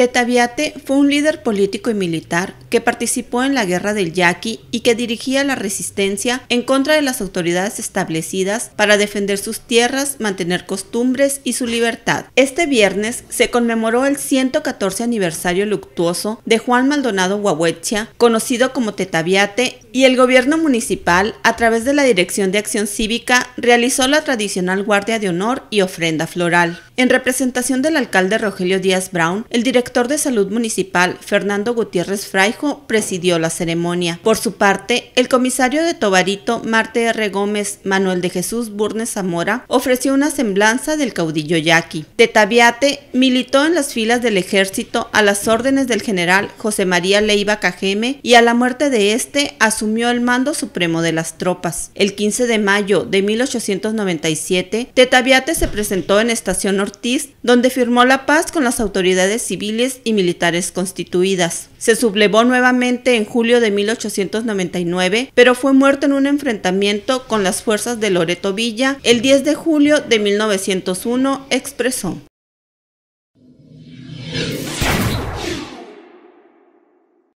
Tetaviate fue un líder político y militar que participó en la guerra del Yaqui y que dirigía la resistencia en contra de las autoridades establecidas para defender sus tierras, mantener costumbres y su libertad. Este viernes se conmemoró el 114 aniversario luctuoso de Juan Maldonado Huahuecha, conocido como Tetaviate, y el gobierno municipal, a través de la Dirección de Acción Cívica, realizó la tradicional guardia de honor y ofrenda floral. En representación del alcalde Rogelio Díaz Brown, el director de salud municipal, Fernando Gutiérrez Fraijo, presidió la ceremonia. Por su parte, el comisario de Tobarito, Marte R. Gómez, Manuel de Jesús Burnes Zamora, ofreció una semblanza del caudillo yaqui. De militó en las filas del ejército a las órdenes del general José María Leiva Cajeme y a la muerte de este asumió el mando supremo de las tropas. El 15 de mayo de 1897, Tetaviate se presentó en Estación donde firmó la paz con las autoridades civiles y militares constituidas. Se sublevó nuevamente en julio de 1899, pero fue muerto en un enfrentamiento con las fuerzas de Loreto Villa el 10 de julio de 1901, expresó.